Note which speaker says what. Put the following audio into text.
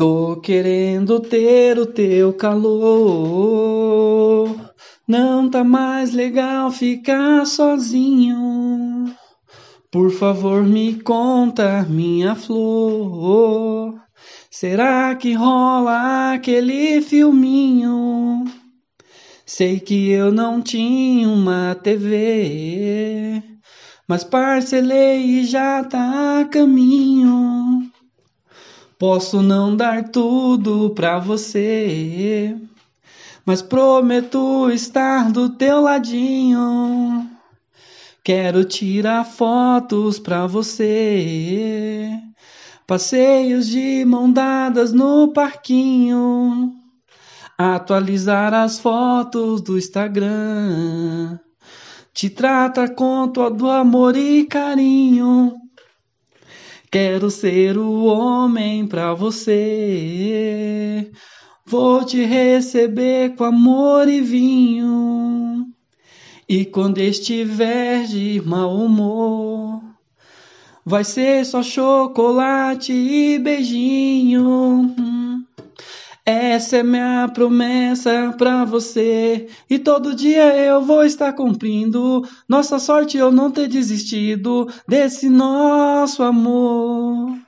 Speaker 1: Tô querendo ter o teu calor. Não tá mais legal ficar sozinho. Por favor, me conta, minha flor. Será que rola aquele filminho? Sei que eu não tinha uma TV, mas parcelei e já tá a caminho. Posso não dar tudo pra você, mas prometo estar do teu ladinho. Quero tirar fotos pra você, passeios de mão dadas no parquinho, atualizar as fotos do Instagram, te trata com todo amor e carinho. Quero ser o homem para você. Vou te receber com amor e vinho. E quando estiver de mau humor, vai ser só chocolate e beijinho. Hum. Essa é minha promessa pra você. E todo dia eu vou estar cumprindo. Nossa sorte eu não ter desistido desse nosso amor.